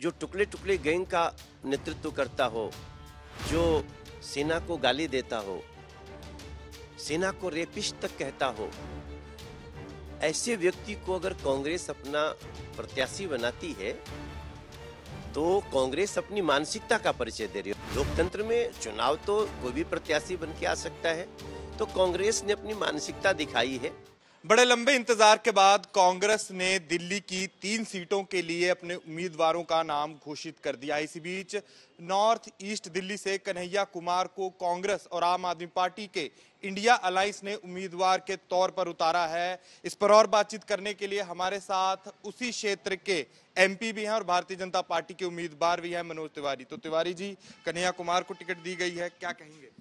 जो टुकड़े टुकड़े गैंग का नेतृत्व करता हो जो सेना को गाली देता हो सेना को रेपिश तक कहता हो ऐसे व्यक्ति को अगर कांग्रेस अपना प्रत्याशी बनाती है तो कांग्रेस अपनी मानसिकता का परिचय दे रही है लोकतंत्र में चुनाव तो कोई भी प्रत्याशी बन के आ सकता है तो कांग्रेस ने अपनी मानसिकता दिखाई है बड़े लंबे इंतजार के बाद कांग्रेस ने दिल्ली की तीन सीटों के लिए अपने उम्मीदवारों का नाम घोषित कर दिया इसी बीच नॉर्थ ईस्ट दिल्ली से कन्हैया कुमार को कांग्रेस और आम आदमी पार्टी के इंडिया अलाइंस ने उम्मीदवार के तौर पर उतारा है इस पर और बातचीत करने के लिए हमारे साथ उसी क्षेत्र के एमपी भी हैं और भारतीय जनता पार्टी के उम्मीदवार भी हैं मनोज तिवारी तो तिवारी जी कन्हैया कुमार को टिकट दी गई है क्या कहेंगे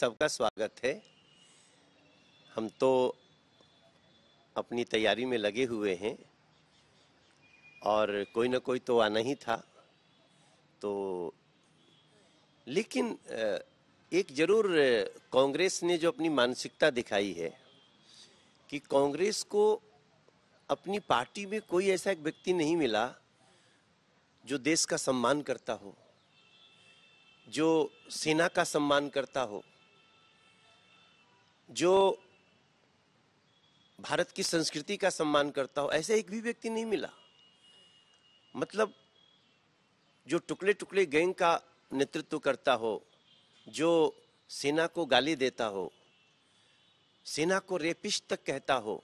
सबका स्वागत है हम तो अपनी तैयारी में लगे हुए हैं और कोई ना कोई तो आना ही था तो लेकिन एक जरूर कांग्रेस ने जो अपनी मानसिकता दिखाई है कि कांग्रेस को अपनी पार्टी में कोई ऐसा एक व्यक्ति नहीं मिला जो देश का सम्मान करता हो जो सेना का सम्मान करता हो जो भारत की संस्कृति का सम्मान करता हो ऐसा एक भी व्यक्ति नहीं मिला मतलब जो टुकड़े टुकड़े गैंग का नेतृत्व करता हो जो सेना को गाली देता हो सेना को रेपिश तक कहता हो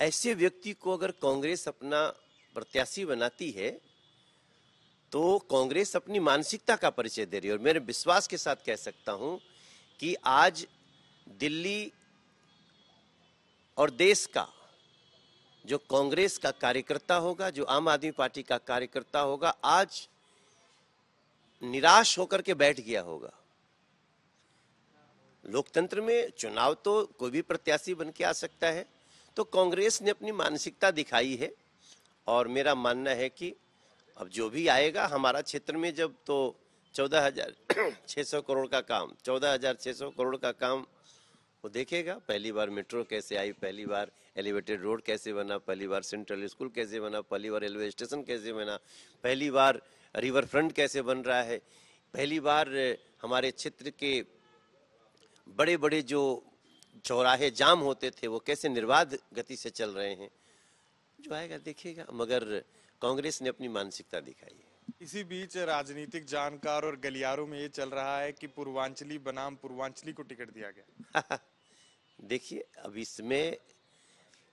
ऐसे व्यक्ति को अगर कांग्रेस अपना प्रत्याशी बनाती है तो कांग्रेस अपनी मानसिकता का परिचय दे रही है और मेरे विश्वास के साथ कह सकता हूं कि आज दिल्ली और देश का जो कांग्रेस का कार्यकर्ता होगा जो आम आदमी पार्टी का कार्यकर्ता होगा आज निराश होकर के बैठ गया होगा लोकतंत्र में चुनाव तो कोई भी प्रत्याशी बन के आ सकता है तो कांग्रेस ने अपनी मानसिकता दिखाई है और मेरा मानना है कि अब जो भी आएगा हमारा क्षेत्र में जब तो चौदह हजार छः सौ करोड़ का काम चौदह हजार छः सौ करोड़ का काम वो देखेगा पहली बार मेट्रो कैसे आई पहली बार एलिवेटेड रोड कैसे बना पहली बार सेंट्रल स्कूल कैसे बना पहली बार रेलवे स्टेशन कैसे बना पहली बार रिवर फ्रंट कैसे बन रहा है पहली बार हमारे क्षेत्र के बड़े बड़े जो चौराहे जाम होते थे वो कैसे निर्बाध गति से चल रहे हैं जो आएगा देखेगा मगर कांग्रेस ने अपनी मानसिकता दिखाई है इसी बीच राजनीतिक जानकार और गलियारों में ये चल रहा है कि पूर्वांचली बनाम पूर्वांचली को टिकट दिया गया देखिए अब इसमें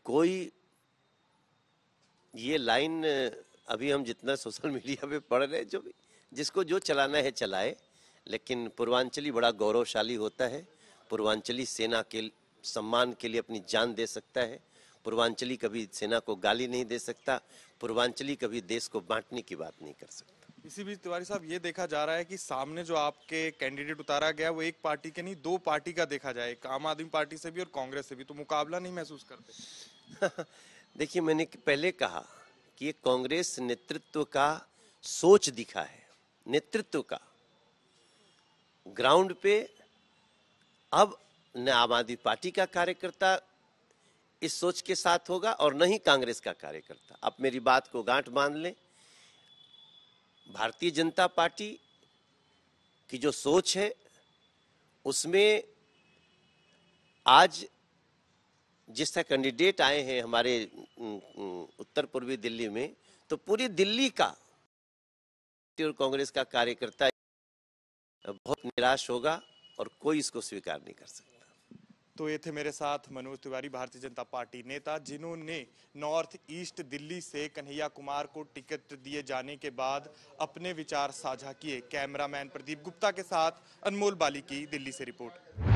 कोई ये लाइन अभी हम जितना सोशल मीडिया पे पढ़ रहे जो भी जिसको जो चलाना है चलाए लेकिन पूर्वांचली बड़ा गौरवशाली होता है पूर्वांचली सेना के सम्मान के लिए अपनी जान दे सकता है पूर्वांचली कभी सेना को गाली नहीं दे सकता पूर्वांचली कभी देश को बांटने की बात नहीं कर सकता इसी बीच तिवारी साहब ये देखा जा रहा है कि सामने जो आपके कैंडिडेट उतारा गया वो एक पार्टी के नहीं दो पार्टी का देखा जाए एक आम आदमी पार्टी से भी और कांग्रेस से भी तो मुकाबला नहीं महसूस करते देखिए मैंने पहले कहा कि ये कांग्रेस नेतृत्व का सोच दिखा है नेतृत्व का ग्राउंड पे अब न आम आदमी पार्टी का कार्यकर्ता इस सोच के साथ होगा और न ही कांग्रेस का कार्यकर्ता आप मेरी बात को गांठ बांध लें भारतीय जनता पार्टी की जो सोच है उसमें आज जिस तरह कैंडिडेट आए हैं हमारे उत्तर पूर्वी दिल्ली में तो पूरी दिल्ली का और कांग्रेस का कार्यकर्ता बहुत निराश होगा और कोई इसको स्वीकार नहीं कर सकता तो ये थे मेरे साथ मनोज तिवारी भारतीय जनता पार्टी नेता जिन्होंने नॉर्थ ईस्ट दिल्ली से कन्हैया कुमार को टिकट दिए जाने के बाद अपने विचार साझा किए कैमरामैन प्रदीप गुप्ता के साथ अनमोल बाली की दिल्ली से रिपोर्ट